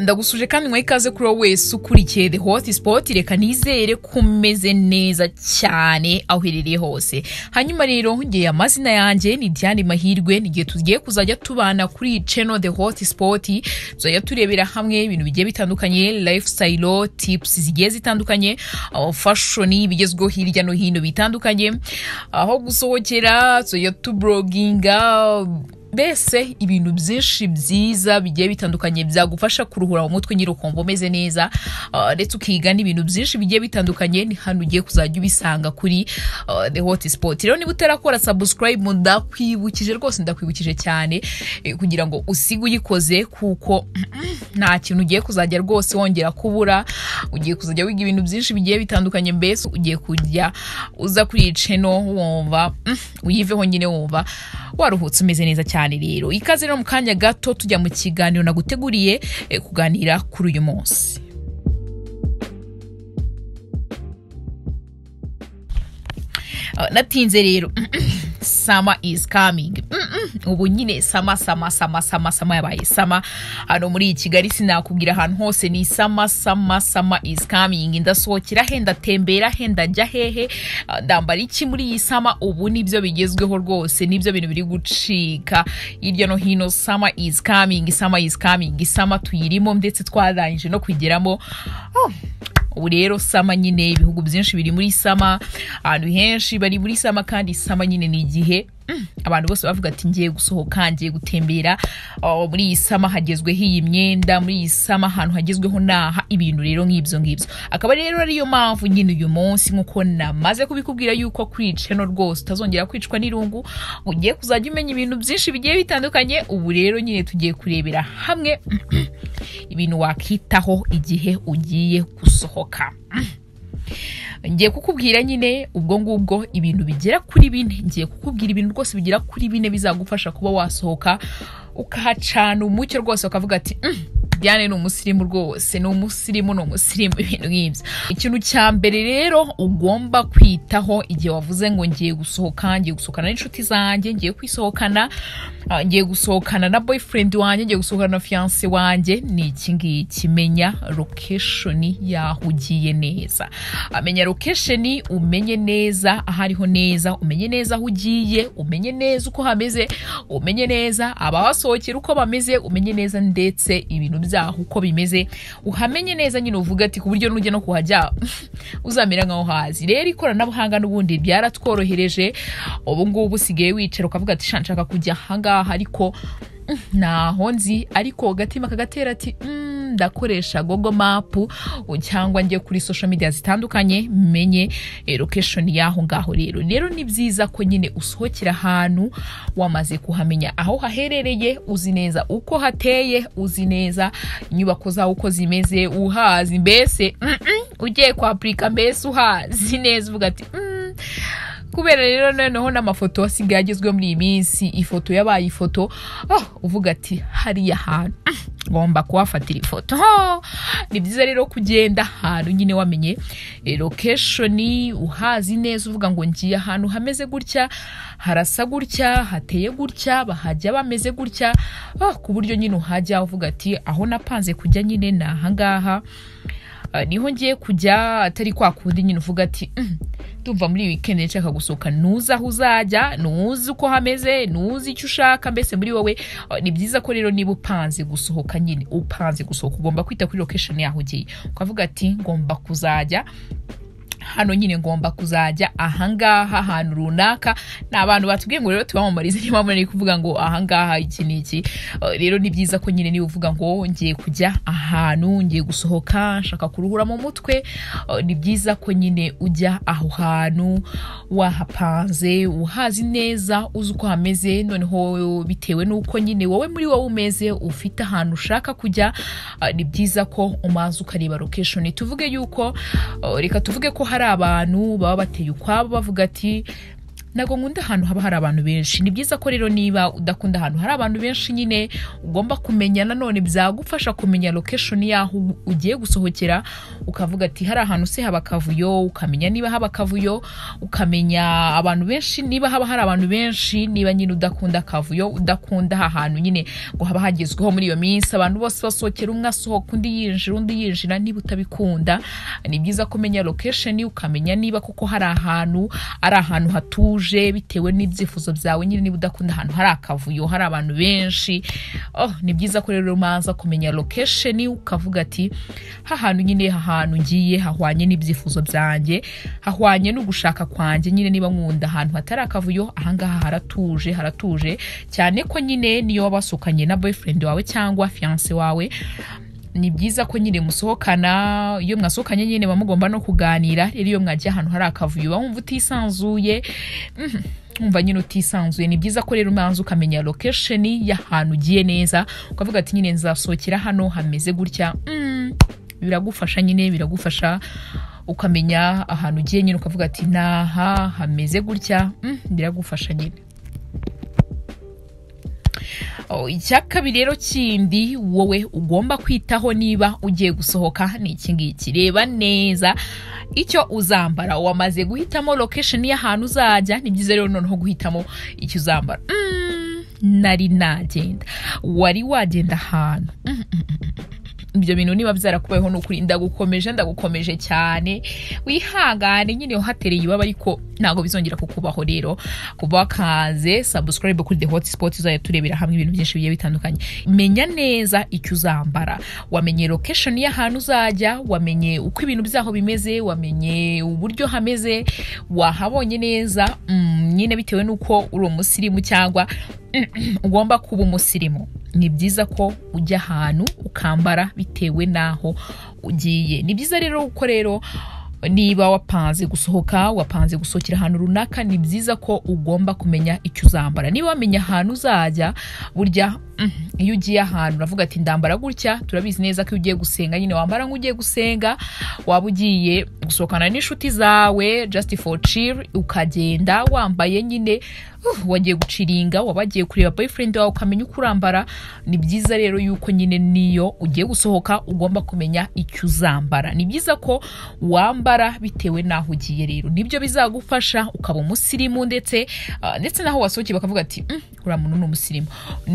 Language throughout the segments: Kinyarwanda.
ndagusuje kandi mwe ikaze kuri wowe wese ukurikiye the hot spot reka nizere ko umeze neza cyane aho uherereye hose hanyuma rero ngiye amazina yanjye ni Diane Mahirwe igihe tugiye kuzajya tubana kuri channel the hot spot tuzajya turebera hamwe ibintu bigiye bitandukanye lifestyle tips zigiye zitandukanye fashion bigezweho hirya no hino bitandukanye aho gusohokera tuzajya tubroginga mbese ibintu byinshi byiza bigiye bitandukanye byagufasha kuruhura mu mutwe nyiri ukumva umeze neza uh, ndetse ukiga n'ibintu byinshi bigiye bitandukanye ni hano ugiye kuzajya ubisanga kuri uh, the hot spot rero niba utarakora sabusikarayibu ndakwibukije rwose ndakwibukije cyane eh, kugira ngo usige uyikoze kuko nta kintu ugiye kuzajya rwose wongera kubura ugiye kuzajya wiga ibintu byinshi bigiye bitandukanye mbese ugiye kujya uza kuri iyi ceno wumva mm, uyiveho nyine wumva waruhutse umeze neza cyane cyane rero ikaze rero mu kanya gato tujya mu kiganiro naguteguriye eh, kuganira kuri uyu munsi ah, natinze rero sama is coming ubu nyine sama sama sama sama sama yabaye sama hano muri kigali sinakubwira ahantu hose ni sama sama sama is coming ndasohokera he ndatembera he ndajya hehe ndambara iki muri iyi sama ubu nibyo bigezweho rwose nibyo bintu biri gucika hirya no hino sama is coming sama is coming sama tuyirimo ndetse twarangije no kugeramo oh. ubu rero sama nyine ibihugu byinshi biri muri sama ahantu henshi bari muri sama kandi sama nyine ni igihe abantu bose bavuga ati ngiye gusohoka ngiye gutembera oh, muri iyi sama hagezweho iyi myenda muri iyi sama ahantu hagezweho n'aha ibintu rero nk'ibyo ngibyo akaba rero ariyo mpamvu nyine uyu munsi nk'uko namaze kubikubwira yuko kuri iyi no rwose utazongera kwicwa n'irungu ugiye kuzajya umenya ibintu byinshi bigiye bitandukanye ubu rero nyine tugiye kurebera hamwe ibintu wakitaho igihe ugiye gusohoka ngiye kukubwira nyine ubwo ngubwo ibintu bigera kuri bine ngiye kukubwira ibintu rwose bigera kuri bine bizagufasha kuba wasohoka ukahacana umucyo rwose ukavuga ati mm, Diane ni umusirimu rwose ni umusirimu ni umusirimu ibintu nk'ibyo ikintu cya mbere rero ugomba kwitaho igihe wavuze ngo ngiye gusohoka ngiye gusohokana n'inshuti zanjye ngiye kwisohokana ah, ngiye gusohokana na boyfriend wanjye ngiye gusohokana na fiance wanjye ni iki ngiki menya location yaho ugiye neza amenya ah, location umenye neza aho ariho neza umenye neza aho ugiye umenye neza uko hameze umenye neza abahasohokera uko bameze umenye neza ndetse ibintu zaho uko bimeze uhamenye neza nyine uvuga ati ku buryo nujya no kuhajya uzamera nkaho hazi rero ikoranabuhanga n'ubundi byaratworohereje ubu ngubu usigaye wicara ukavuga ati nshaka kujya ahangaha ariko ntaho nzi ariko agatima kagatera ati mm, ndakoresha gogo mapu cyangwa njye kuri social media zitandukanye menye location y'aho ngaho rero rero ni byiza ko nyine usohokera ahantu wamaze kuhamenya aho haherereye uzi neza uko hateye uzi neza inyubako zawo uko zimeze uhazi mbese ugiye kwapurika mbese uhazi neza uvuga ati mm, kubera rero noneho n'amafoto asigaye agezweho muri iyi minsi ifoto yabaye ifoto oh, uvuga ati hariya hantu mm, ngomba kuhafatira ifoto ni byiza rero kugenda ahantu nyine wamenye eh, lokeshoni uhazi neza uvuga ngo ngiye ahantu hameze gutya harasa gutya hateye gutya bahajya bameze gutya oh, ku buryo nyine uhajya uvuga ati aho napanze kujya nyine ni ahangaha Eh, niho ngiye kujya atari kwa kundi nyine uvuga ati mm, ndumva muri iyi wikendi nshaka gusohoka ntuzi aho uzajya ntuzi uko hameze ntuzi icyo ushaka mbese muri wowe eh, ni byiza ko rero niba upanze gusohoka nyine upanze gusohoka ugomba kwita kuri lokesheni yaho ugiye ukavuga ati ngomba kuzajya hano nyine ngomba kuzajya ahangaha ahantu runaka ni abantu batubwiye ngo rero tubamamarize niyo mpamvu kuvuga ngo ahangaha iki ni iki uh, rero ni byiza ko nyine niba uvuga ngo ngiye kujya ahantu ngiye gusohoka nshaka kuruhura mu mutwe uh, ni byiza ko nyine ujya aho hantu wahapanze uhazi neza uzi uko hameze noneho bitewe n'uko nyine wowe muri wowe umeze ufite ahantu ushaka kujya uh, ni byiza ko umaze ukareba lokesheni tuvuge yuko reka tuvuge ko hari abantu baba bateye ukwabo bavuga ati ntabwo nkunda ahantu haba hari abantu benshi ni byiza ko rero niba udakunda ahantu hari abantu benshi nyine ugomba kumenya nanone byagufasha kumenya location y'aho ugiye gusohokera ukavuga ati hari ahantu se haba akavuyo ukamenya niba haba akavuyo ukamenya abantu benshi niba haba hari abantu benshi niba nyine udakunda akavuyo udakunda aha hantu nyine ngo haba hagezweho muri iyo minsi abantu bose basohokera umwe asohoka undi yinjira undi yinjira niba utabikunda ni byiza kumenya lokeshoni ukamenya niba kuko hari ahantu ari ahantu hatuje utuje bitewe n'ibyifuzo byawe nyine niba udakunda ahantu hari akavuyo hari abantu benshi oh ni byiza ko rero umanza kumenya lokesheni ukavuga ati hahantu nyine hahantu ngiye hahwanye n'ibyifuzo byanjye hahwanye no gushaka kwanjye nyine niba nkunda ahantu hatari akavuyo ahangaha haratuje haratuje cyane ko nyine niyo wabasohokanye na boyfriend wawe cyangwa fiyanse wawe ni byiza ko nyine musohokana iyo mwasohokanye nyine muba mugomba no kuganira rero iyo mwagiye ahantu hari akavuyo uba wumva utisanzuye mhm, wumva nyine utisanzuye ni byiza ko rero ubanza ukamenya lokesheni y'ahantu ugiye neza ukavuga ati nyine nzasohokera hano hameze gutya mm, biragufasha nyine biragufasha ukamenya ahantu ugiye nyine ukavuga ati naha hameze gutya mm, biragufasha nyine icya kabiri rero kindi wowe ugomba kwitaho niba ugiye gusohoka ni iki ngiki reba neza icyo uzambara wamaze guhitamo lokesheni y'ahantu uzajya ni byiza rero noneho guhitamo icyo uzambara mm, nari nagenda wari wagenda ahantu mm, mm, ibyo bintu niba byarakubayeho ni ukurinda gukomeje ndagukomeje cyane wihangane nyine uhatereye ibaba ariko ntabwo bizongera kukubaho rero kuba kaze sabusikarayibe kuri the hotspot uzajya turebera hamwe ibintu byinshi bigiye bitandukanye menya neza icyo uzambara wamenye location y'ahantu uzajya wamenye uko ibintu byaho bimeze wamenye uburyo hameze wahabonye neza mm, nyine bitewe n'uko uri umusirimu cyangwa ugomba kuba umusirimu ni byiza ko ujya ahantu ukambara bitewe n'aho ugiye ni byiza rero ko rero niba wapanze gusohoka wapanze gusohokera ahantu runaka ni byiza ko ugomba kumenya icyo uzambara niba wamenya ahantu uzajya burya Mhm. iyo ugiye ahantu uravuga ati ndambara gutya turabizi neza ko iyo ugiye gusenga nyine wambara nk'ugiye gusenga waba ugiye gusohokana n'inshuti zawe just for chill ukagenda wambaye nyine uh, wagiye guciringa waba wagiye kureba boyfriend wawe ukamenya uko urambara ni byiza rero yuko nyine niyo ugiye gusohoka ugomba kumenya icyo uzambara ni byiza ko wambara bitewe n'aho ugiye rero nibyo bizagufasha ukaba umusirimu ndetse ah, ndetse n'aho wasohokeye bakavuga ati mm, uriya muntu ni umusirimu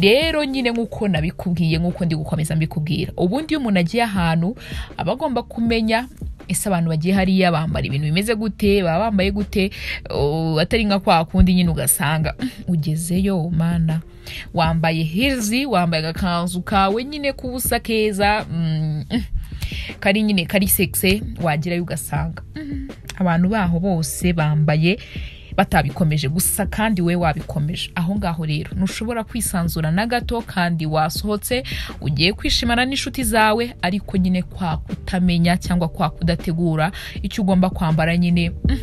rero nyine nk'uko nabikubwiye nk'uko ndi gukomeza mbikubwira ubundi iyo umuntu agiye ahantu aba agomba kumenya ese abantu bagiye hariya bambara ibintu bimeze gute baba bambaye gute atari nka kwa kundi nyine ugasanga mm, ugezeyo mana wambaye hirizi wambaye agakanzu kawe nyine k'ubusa keza mm, mm. kari nyine kari sekise wagerayo ugasanga abantu baho bose bambaye batabikomeje gusa kandi we wabikomeje aho ngaho rero ntushobora kwisanzura na gato kandi wasohotse ugiye kwishimana n'inshuti zawe ariko nyine kwa kutamenya cyangwa kwa kudategura icyo ugomba kwambara nyine mm,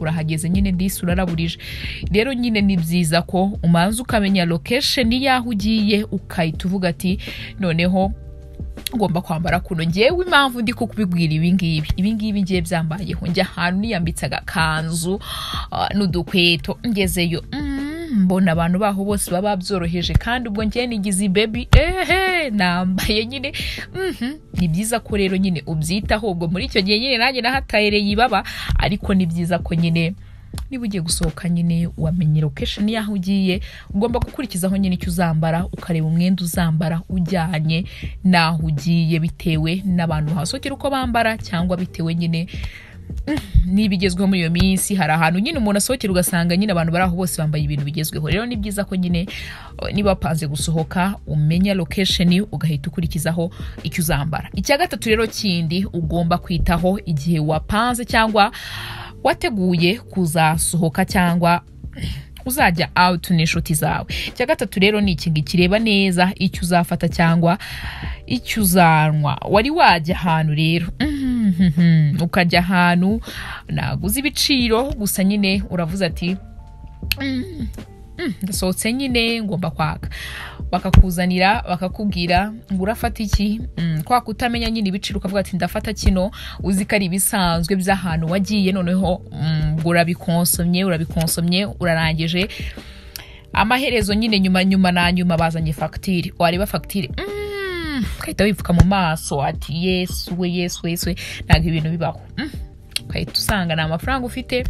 urahageze nyine disi uraraburije rero nyine ni byiza ko umanza ukamenya lokesheni y'aho ugiye ukahita ati noneho ugomba kwambara kuno ngewe impamvu ndi kubibwira ibingibi ibingibi ngiye byambayeho njya ahantu niyambitse agakanzu ah, n'udukweto ngezeyo mm, mbona abantu baho bose baba babyoroheje kandi ubwo ngewe nigize ibebi ehe nambaye nyine mhm, ni byiza ko rero nyine ubyitaho ubwo muri icyo gihe nyine nanjye nahatayereye ibaba ariko ni byiza ko nyine niba ugiye gusohoka nyine wamenye lokesheni y'aho ugiye ugomba gukurikizaho nyine icyo uzambara ukareba umwenda uzambara ujyanye n'aho ugiye bitewe n'abantu bahasohokera uko bambara cyangwa bitewe nyine mm, n'ibigezweho muri iyo minsi hari ahantu nyine umuntu asohokera ugasanga nyine abantu bari aho bose bambaye ibintu bigezweho rero ni byiza ko nyine eh, niba wapanze gusohoka umenya lokesheni ugahita ukurikizaho icyo uzambara icya gatatu rero kindi ugomba kwitaho igihe wapanze cyangwa wateguye kuzasohoka cyangwa uzajya out n'inshuti zawe cya gatatu rero ni iki ngiki reba neza icyo uzafata cyangwa icyo uzanywa wari wajya ahantu rero mm-hmm. ukajya ahantu naguze ibiciro gusa nyine uravuze ati mm, ndasohotse mm, nyine ngomba kwaka bakakuzanira bakakubwira ngo urafata iki mm, kwa kutamenya nyine ibiciro ukavuga ati ndafata kino uzi ko ari ibisanzwe by'ahantu wagiye noneho mm, urabikonsomye urabikonsomye urarangije amaherezo nyine nyuma nyuma na nyuma bazanye fagitire wareba fagitire ugahita wipfuka mu maso ati yesu we yesu yesu we ntabwo ibintu bibaho ugahita usanga nta mafaranga ufite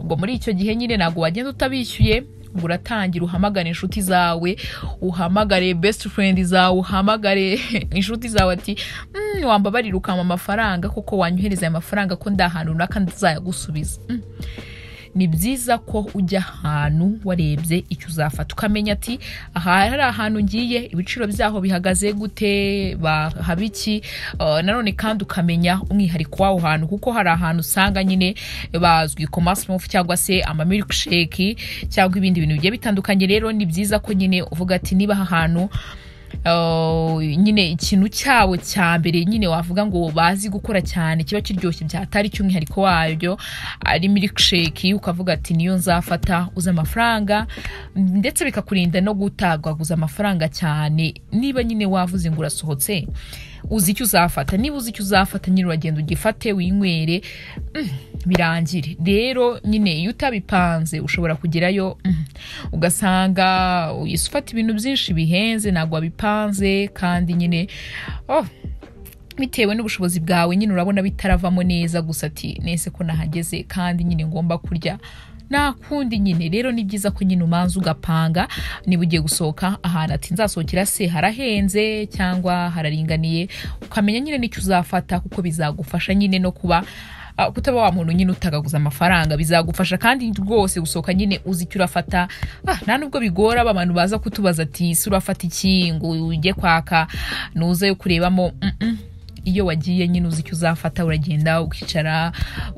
ubwo muri icyo gihe nyine ntabwo wagenda utabishyuye uratangira uhamagare inshuti zawe uhamagare besiti furendi zawe uhamagare inshuti zawe ati mm, wambabarira ukampa amafaranga kuko wanyuhereza aya mafaranga ko ndi ahantu runaka nzayagusubiza mm. ni byiza ko ujya ahantu warebye icyo uzafata ukamenya ati aha hari ahantu ngiye ibiciro byaho bihagaze gute bahaba iki nanone kandi ukamenya umwihariko w'aho hantu kuko hari ahantu usanga nyine bazwi ku masimufu cyangwa se amamilkshake cyangwa ibindi bintu bigiye bitandukanye rero ni byiza ko nyine uvuga ati niba aha hantu Oh, nyine ikintu cyabo cya mbere nyine wavuga ngo bazi gukora cyane kiba kiryoshye byatari cy'umwihariko wabyo ari milkshake ukavuga ati niyo nzafata uza amafaranga ndetse bikakurinda no gutagaguza amafaranga cyane niba nyine wavuze ngo urasohotse uzi icyo uzafata niba uzi icyo uzafata nyine uragenda ugifate winywere mm, birangire rero nyine iyo utabipanze ushobora kugerayo mm, ugasanga ufata ibintu byinshi bihenze ntabwo wabipanze kandi nyine oh bitewe n'ubushobozi bwawe nyine urabona bitaravamo neza gusa ati nese ko nahageze kandi nyine ngomba kurya nta kundi nyine rero ni byiza ko nyine umanza ugapanga niba ugiye gusohoka ahantu ati nzasohokera se harahenze cyangwa hararinganiye ukamenya nyine n'icyo uzafata kuko bizagufasha nyine no kuba kutaba wa muntu nyine utagaguza amafaranga bizagufasha kandi rwose gusohoka nyine uzi icyo urafata nta nubwo bigora abantu baza kutubaza ati ese urafata iki ngo ujye kwaka nuze yo kurebamo iyo wagiye nyine uzi icyo uzafata uragenda ukicara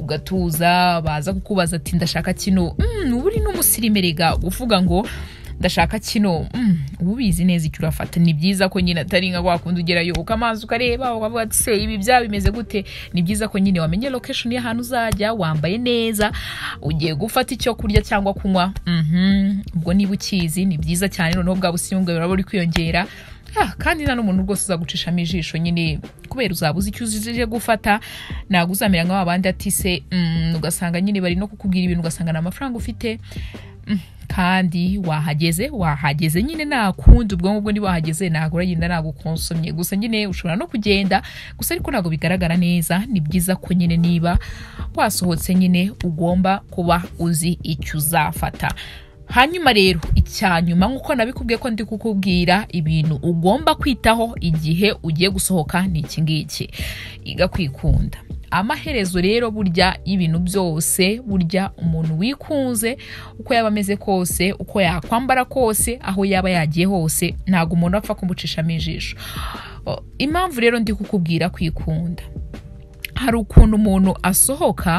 ugatuza baza kukubaza ati ndashaka kino mm, ubu uri n'umusirimu uvuga ngo ndashaka kino mm, uba ubizi neza icyo urafata ni byiza ko nyine atari nka wakunda ugerayo ukamazi ukareba ukavuga ati se ibi byaba bimeze gute ni byiza ko nyine wamenye lokesheni y'ahantu uzajya wambaye neza ugiye gufata icyo kurya cyangwa kunywa mhm, ubwo niba ukizi ni byiza cyane noneho bwa busimu bwawe buraba buri kwiyongera Ah, kandi nta n'umuntu rwose uzagucishamo ijisho nyine kubera uzaba uzi icyo uzije gufata ntabwo uzamera nka wabandi atise mm, ugasanga nyine bari no kukubwira ibintu ugasanga nta mafaranga ufite mm, kandi wahageze wahageze nyine nakunda ubwonko bwo niba wahageze ntabwo uragenda nagukonsomye gusa nyine ushobora no kugenda gusa ariko ntabwo bigaragara neza ni byiza ko nyine niba wasohotse nyine ugomba kuba uzi icyo uzafata hanyuma rero icya nyuma nk'uko nabikubwiye ko ndi kukubwira ibintu ugomba kwitaho igihe ugiye gusohoka ni iki ngiki iga kwikunda amaherezo rero burya y'ibintu byose burya umuntu wikunze uko yaba ameze kose uko yakwambara kose aho yaba yagiye hose ntabwo umuntu apfa kumucishamo ijisho impamvu rero ndi kukubwira kwikunda hari ukuntu umuntu asohoka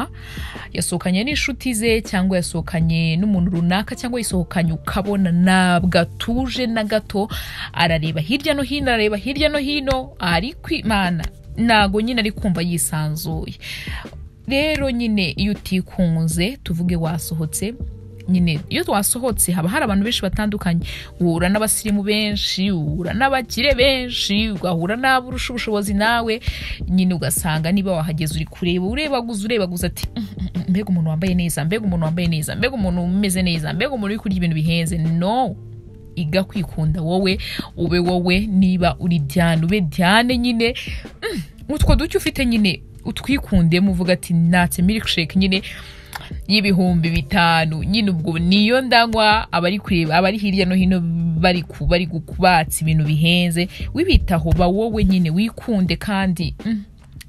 yasohokanye n'inshuti ze cyangwa yasohokanye n'umuntu runaka cyangwa yasohokanye ukabona ntabwo atuje na gato arareba hirya no hino arareba hirya no hino ari kwimana ntabwo nyine ari kumva yisanzuye rero nyine iyo utikunze tuvuge wasohotse nyine iyo twasohotse haba hari abantu benshi batandukanye uhura n'abasirimu benshi uhura n'abakire benshi ugahura n'aburusha ubushobozi nawe nyine ugasanga niba wahageze uri kureba urebaguza urebaguza ati mbega umuntu wambaye neza mbega umuntu wambaye neza mbega umuntu umeze neza mbega umuntu uri kurya ibintu bihenze no iga kwikunda wowe ube wowe niba uri byane ube byane nyine mm, utwo duke ufite nyine utwikunde muvuga ati natse milkshake nyine y'ibihumbi bitanu nyine ubwo niyo ndanywa abari kureba abari hirya no hino bari ku bari gukubatsa ibintu bihenze wibitaho ba wowe nyine wikunde kandi mm.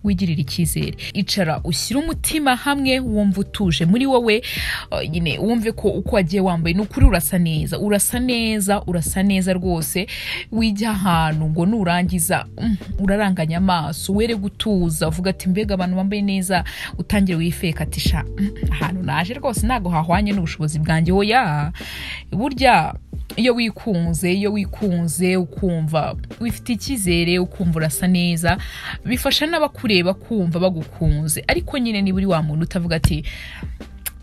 wigirira icyizere icara ushyira umutima hamwe wumva utuje muri wowe uh, nyine wumve ko uko wagiye wambaye ni ukuri urasa neza urasa neza urasa neza rwose wijya ahantu ngo nurangiza mm, uraranganya amaso were gutuza uvuga ati mbega abantu bambaye neza utangire wifeka ati sha mm, ahantu naje rwose ntabwo hahwanye n'ubushobozi bwanjye woya burya iyo wikunze iyo wikunze ukumva wifite icyizere ukumva urasa neza bifasha n'abakuru bakureba kumva bagukunze ariko nyine niba uri wa muntu utavuga ati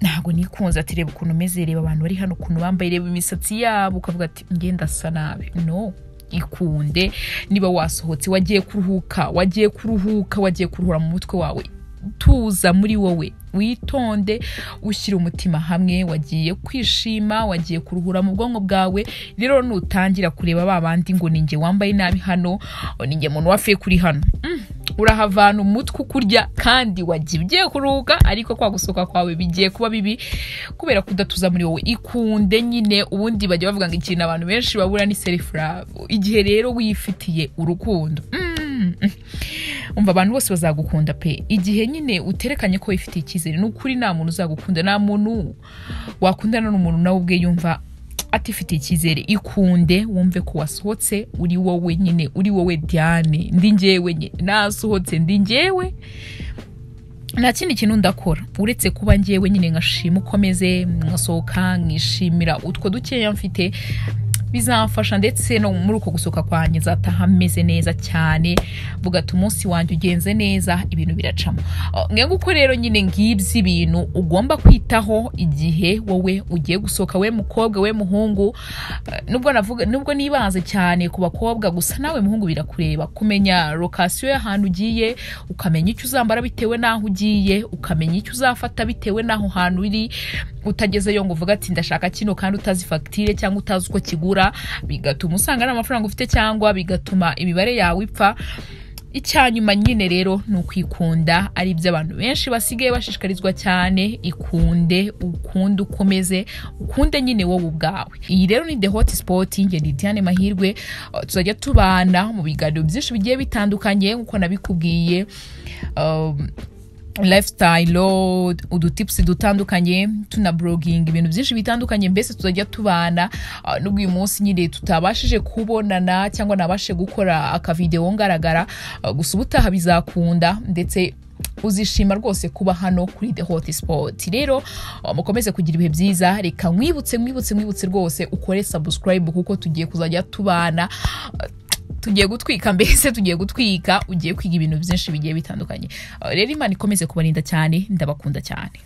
ntabwo nikunze ati reba ukuntu umeze reba abantu bari hano ukuntu bambaye reba imisatsi yabo ukavuga ati ngenda asa nabi no ikunde niba wasohotse wagiye kuruhuka wagiye kuruhuka wagiye kuruhura mu mutwe wawe tuza muri wowe witonde ushyira umutima hamwe wagiye kwishima wagiye kuruhura mu bwonko bwawe rero nutangira kureba ba bandi ngo ninjye wambaye nabi hano ninjye muntu wapfuye kuri hano mm. urahavana umutwe ukurya kandi wagiye ugiye kuruhuka ariko kwa gusohoka kwawe bigiye kuba bibi kubera kudatuza muri wowe ikunde nyine ubundi bajya bavuga ngo ikintu abantu benshi babura ni selifu igihe rero wifitiye urukundo mm, umva abantu bose bazagukunda pe igihe nyine uterekanye ko wifitiye icyizere ni ukuri nta muntu uzagukunda nta muntu wakundana n'umuntu nawe ubwe yumva atifite icyizere ikunde wumve ko wasohotse uri wowe nyine uri wowe diane ndi ngewe nasohotse ndi ngewe nta kindi kintu ndakora uretse kuba ngewe nyine nkashima ukomeze nkasohoka nkishimira utwo dukeya mfite bizamfasha ndetse no muri uko gusohoka kwanjye nzataha ameze neza cyane bugata umunsi wanjye ugenze neza ibintu biracamo mwe oh, nguko rero nyine ngibyo ibintu ugomba kwitaho igihe wowe ugiye gusohoka we mukobwa we muhungu eh, nubwo navuga nubwo nibanze cyane ku bakobwa gusa nawe muhungu birakureba kumenya lokasiyo y'ahantu ugiye ukamenya icyo uzambara bitewe n'aho ugiye ukamenya icyo uzafata bitewe n'aho hantu uri utagezeyo ngo uvuge ati ndashaka kino kandi utazi fagitire cyangwa utazi uko kigura bigatuma usanga nta mafaranga ufite cyangwa bigatuma imibare yawe ipfa icyanyuma nyine rero ni ukwikunda ari byo abantu benshi basigaye bashishikarizwa cyane ikunde ukunde ukomeze ukunde nyine wowe ubwawe iyi rero ni the hot spot nge ni Mahirwe uh, tuzajya tubana mu biganiro byinshi bigiye bitandukanye nkuko nabikubwiye um, lifestyle udutipusi dutandukanye tunabroginga ibintu byinshi bitandukanye mbese tuzajya tubana ah, n'ubwo uyu munsi nyine tutabashije kubonana cyangwa nabashe gukora akavidewo ngaragara ah, gusa ubutaha bizakunda ndetse uzishima rwose kuba hano kuri the hot sport rero ah, mukomeze kugira ibihe byiza reka mwibutse mwibutse mwibutse rwose ukore subscribe kuko tugiye kuzajya tubana tugiye gutwika mbese tugiye gutwika ugiye kwiga ibintu byinshi bigiye bitandukanye uh, rero imana ikomeze kubarinda cyane ndabakunda cyane